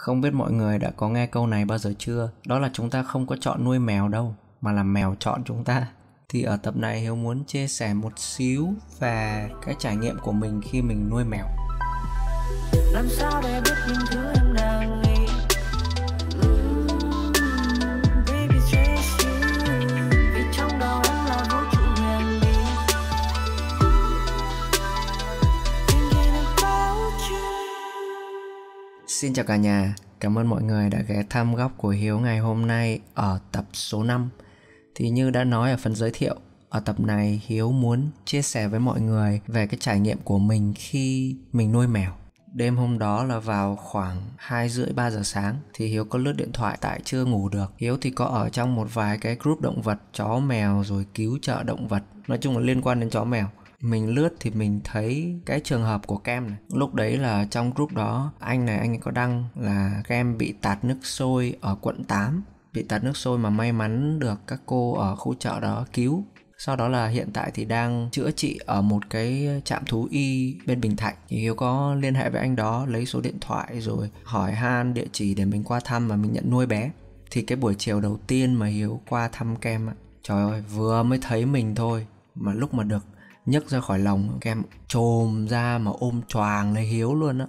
Không biết mọi người đã có nghe câu này bao giờ chưa? Đó là chúng ta không có chọn nuôi mèo đâu, mà là mèo chọn chúng ta. Thì ở tập này Hiếu muốn chia sẻ một xíu về cái trải nghiệm của mình khi mình nuôi mèo. Làm sao để biết những thứ Xin chào cả nhà, cảm ơn mọi người đã ghé thăm góc của Hiếu ngày hôm nay ở tập số 5. Thì như đã nói ở phần giới thiệu, ở tập này Hiếu muốn chia sẻ với mọi người về cái trải nghiệm của mình khi mình nuôi mèo. Đêm hôm đó là vào khoảng 2 rưỡi 3 giờ sáng thì Hiếu có lướt điện thoại tại chưa ngủ được. Hiếu thì có ở trong một vài cái group động vật, chó mèo rồi cứu trợ động vật. Nói chung là liên quan đến chó mèo mình lướt thì mình thấy cái trường hợp của kem này lúc đấy là trong group đó anh này anh ấy có đăng là kem bị tạt nước sôi ở quận 8 bị tạt nước sôi mà may mắn được các cô ở khu chợ đó cứu sau đó là hiện tại thì đang chữa trị ở một cái trạm thú y bên Bình Thạnh thì Hiếu có liên hệ với anh đó lấy số điện thoại rồi hỏi han địa chỉ để mình qua thăm và mình nhận nuôi bé thì cái buổi chiều đầu tiên mà Hiếu qua thăm Kem ạ trời ơi vừa mới thấy mình thôi mà lúc mà được nhấc ra khỏi lòng kem trồm ra mà ôm choàng lấy hiếu luôn á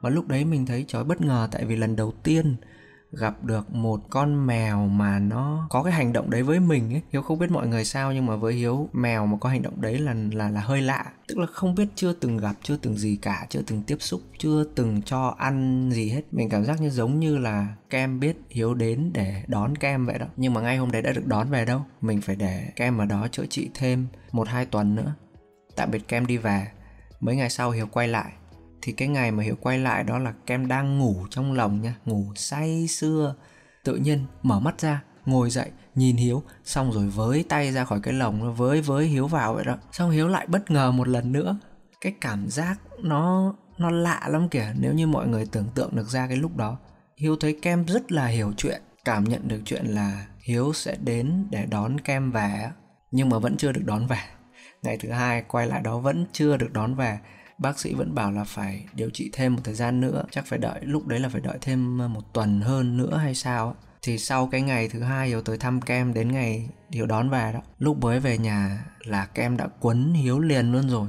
và lúc đấy mình thấy chói bất ngờ tại vì lần đầu tiên gặp được một con mèo mà nó có cái hành động đấy với mình ấy hiếu không biết mọi người sao nhưng mà với hiếu mèo mà có hành động đấy là là là hơi lạ tức là không biết chưa từng gặp chưa từng gì cả chưa từng tiếp xúc chưa từng cho ăn gì hết mình cảm giác như giống như là kem biết hiếu đến để đón kem vậy đó nhưng mà ngay hôm đấy đã được đón về đâu mình phải để kem ở đó chữa trị thêm một hai tuần nữa tạm biệt kem đi về mấy ngày sau hiếu quay lại thì cái ngày mà hiếu quay lại đó là kem đang ngủ trong lòng nha ngủ say sưa tự nhiên mở mắt ra ngồi dậy nhìn hiếu xong rồi với tay ra khỏi cái lồng với với hiếu vào vậy đó xong hiếu lại bất ngờ một lần nữa cái cảm giác nó nó lạ lắm kìa nếu như mọi người tưởng tượng được ra cái lúc đó hiếu thấy kem rất là hiểu chuyện cảm nhận được chuyện là hiếu sẽ đến để đón kem về nhưng mà vẫn chưa được đón về ngày thứ hai quay lại đó vẫn chưa được đón về bác sĩ vẫn bảo là phải điều trị thêm một thời gian nữa chắc phải đợi lúc đấy là phải đợi thêm ờ, một tuần hơn nữa hay sao thì sau cái ngày thứ hai hiếu tới thăm kem đến ngày hiếu đón về đó lúc mới về nhà là kem đã quấn hiếu liền luôn rồi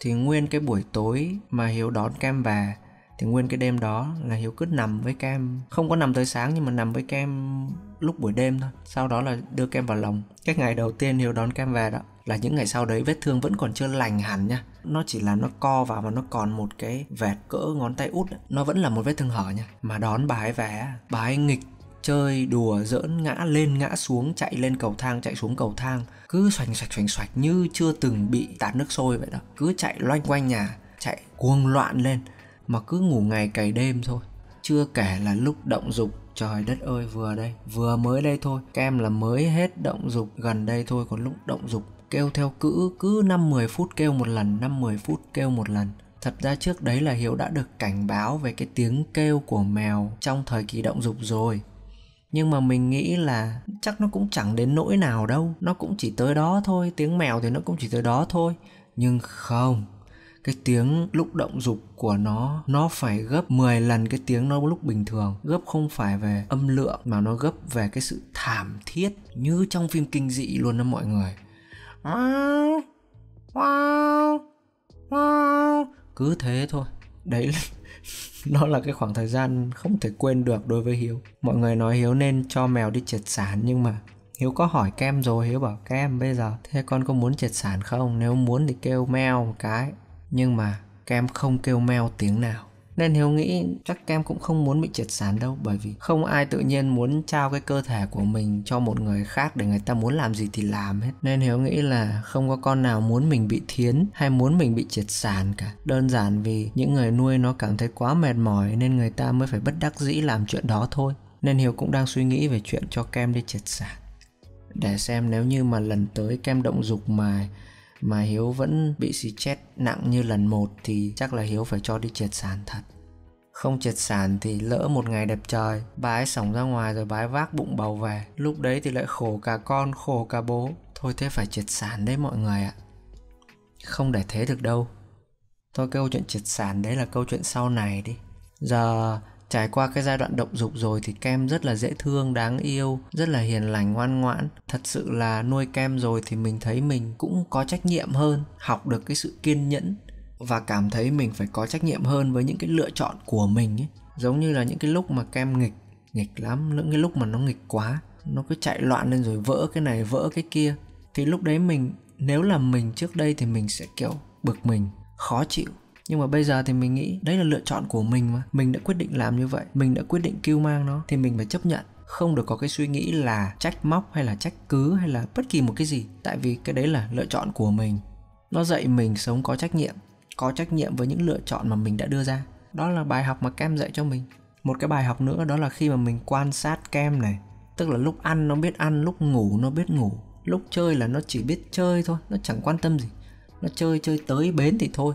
thì nguyên cái buổi tối mà hiếu đón kem về thì nguyên cái đêm đó là hiếu cứ nằm với cam không có nằm tới sáng nhưng mà nằm với cam lúc buổi đêm thôi sau đó là đưa kem vào lòng cái ngày đầu tiên hiếu đón kem về đó là những ngày sau đấy vết thương vẫn còn chưa lành hẳn nha nó chỉ là nó co vào và nó còn một cái vẹt cỡ ngón tay út nó vẫn là một vết thương hở nha mà đón bà ấy về bà ấy nghịch chơi đùa giỡn ngã lên ngã xuống chạy lên cầu thang chạy xuống cầu thang cứ xoành xoạch xoành xoạch như chưa từng bị tạt nước sôi vậy đó cứ chạy loanh quanh nhà chạy cuồng loạn lên mà cứ ngủ ngày cày đêm thôi chưa kể là lúc động dục trời đất ơi vừa đây vừa mới đây thôi các em là mới hết động dục gần đây thôi còn lúc động dục kêu theo cữ cứ năm mười phút kêu một lần năm mười phút kêu một lần Thật ra trước đấy là Hiếu đã được cảnh báo về cái tiếng kêu của mèo trong thời kỳ động dục rồi. Nhưng mà mình nghĩ là chắc nó cũng chẳng đến nỗi nào đâu, nó cũng chỉ tới đó thôi, tiếng mèo thì nó cũng chỉ tới đó thôi. Nhưng không, cái tiếng lúc động dục của nó nó phải gấp 10 lần cái tiếng nó lúc bình thường gấp không phải về âm lượng mà nó gấp về cái sự thảm thiết như trong phim kinh dị luôn đó mọi người wow wow wow cứ thế thôi đấy là nó là cái khoảng thời gian không thể quên được đối với hiếu mọi người nói hiếu nên cho mèo đi triệt sản nhưng mà hiếu có hỏi kem rồi hiếu bảo kem bây giờ thế con có muốn triệt sản không nếu muốn thì kêu mèo một cái nhưng mà Cam không kêu meo tiếng nào. Nên Hiếu nghĩ chắc Cam cũng không muốn bị triệt sản đâu bởi vì không ai tự nhiên muốn trao cái cơ thể của mình cho một người khác để người ta muốn làm gì thì làm hết. Nên Hiếu nghĩ là không có con nào muốn mình bị thiến hay muốn mình bị triệt sản cả. Đơn giản vì những người nuôi nó cảm thấy quá mệt mỏi nên người ta mới phải bất đắc dĩ làm chuyện đó thôi. Nên Hiếu cũng đang suy nghĩ về chuyện cho Cam đi triệt sản. Để xem nếu như mà lần tới Cam động dục mà mà Hiếu vẫn bị xì chết nặng như lần một thì chắc là Hiếu phải cho đi triệt sản thật. Không triệt sản thì lỡ một ngày đẹp trời, bà ấy sổng ra ngoài rồi bà ấy vác bụng bầu về. Lúc đấy thì lại khổ cả con, khổ cả bố. Thôi thế phải triệt sản đấy mọi người ạ. Không để thế được đâu. Thôi câu chuyện triệt sản đấy là câu chuyện sau này đi. Giờ trải qua cái giai đoạn động dục rồi thì kem rất là dễ thương đáng yêu rất là hiền lành ngoan ngoãn thật sự là nuôi kem rồi thì mình thấy mình cũng có trách nhiệm hơn học được cái sự kiên nhẫn và cảm thấy mình phải có trách nhiệm hơn với những cái lựa chọn của mình ấy giống như là những cái lúc mà kem nghịch nghịch lắm những cái lúc mà nó nghịch quá nó cứ chạy loạn lên rồi vỡ cái này vỡ cái kia thì lúc đấy mình nếu là mình trước đây thì mình sẽ kiểu bực mình khó chịu nhưng mà bây giờ thì mình nghĩ đấy là lựa chọn của mình mà mình đã quyết định làm như vậy mình đã quyết định kêu mang nó thì mình phải chấp nhận không được có cái suy nghĩ là trách móc hay là trách cứ hay là bất kỳ một cái gì tại vì cái đấy là lựa chọn của mình nó dạy mình sống có trách nhiệm có trách nhiệm với những lựa chọn mà mình đã đưa ra đó là bài học mà kem dạy cho mình một cái bài học nữa đó là khi mà mình quan sát kem này tức là lúc ăn nó biết ăn lúc ngủ nó biết ngủ lúc chơi là nó chỉ biết chơi thôi nó chẳng quan tâm gì nó chơi chơi tới bến thì thôi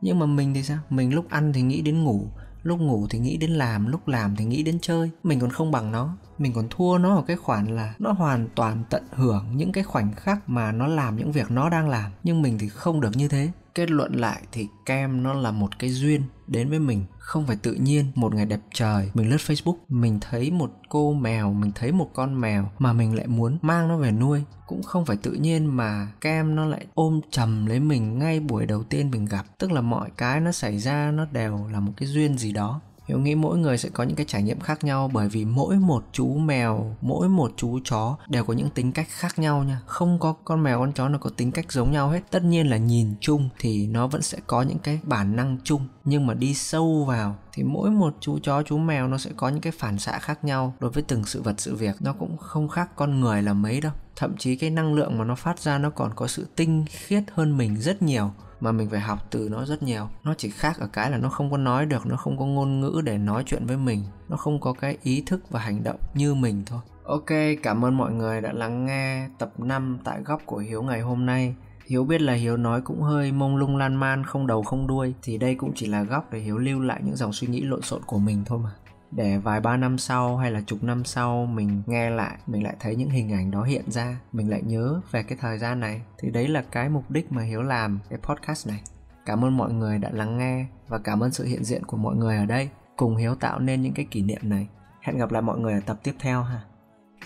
nhưng mà mình thì sao mình lúc ăn thì nghĩ đến ngủ lúc ngủ thì nghĩ đến làm lúc làm thì nghĩ đến chơi mình còn không bằng nó mình còn thua nó ở cái khoản là nó hoàn toàn tận hưởng những cái khoảnh khắc mà nó làm những việc nó đang làm nhưng mình thì không được như thế kết luận lại thì kem nó là một cái duyên đến với mình không phải tự nhiên một ngày đẹp trời mình lướt facebook mình thấy một cô mèo mình thấy một con mèo mà mình lại muốn mang nó về nuôi cũng không phải tự nhiên mà kem nó lại ôm chầm lấy mình ngay buổi đầu tiên mình gặp tức là mọi cái nó xảy ra nó đều là một cái duyên gì đó hiếu nghĩ mỗi người sẽ có những cái trải nghiệm khác nhau bởi vì mỗi một chú mèo mỗi một chú chó đều có những tính cách khác nhau nha không có con mèo con chó nó có tính cách giống nhau hết tất nhiên là nhìn chung thì nó vẫn sẽ có những cái bản năng chung nhưng mà đi sâu vào thì mỗi một chú chó chú mèo nó sẽ có những cái phản xạ khác nhau đối với từng sự vật sự việc nó cũng không khác con người là mấy đâu thậm chí cái năng lượng mà nó phát ra nó còn có sự tinh khiết hơn mình rất nhiều mà mình phải học từ nó rất nhiều nó chỉ khác ở cái là nó không có nói được nó không có ngôn ngữ để nói chuyện với mình nó không có cái ý thức và hành động như mình thôi ok cảm ơn mọi người đã lắng nghe tập 5 tại góc của hiếu ngày hôm nay Hiếu biết là Hiếu nói cũng hơi mông lung lan man không đầu không đuôi thì đây cũng chỉ là góc để Hiếu lưu lại những dòng suy nghĩ lộn xộn của mình thôi mà để vài ba năm sau hay là chục năm sau mình nghe lại mình lại thấy những hình ảnh đó hiện ra mình lại nhớ về cái thời gian này thì đấy là cái mục đích mà hiếu làm cái podcast này cảm ơn mọi người đã lắng nghe và cảm ơn sự hiện diện của mọi người ở đây cùng hiếu tạo nên những cái kỷ niệm này hẹn gặp lại mọi người ở tập tiếp theo ha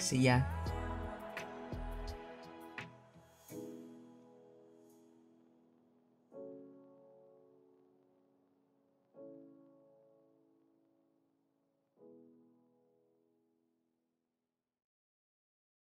see ya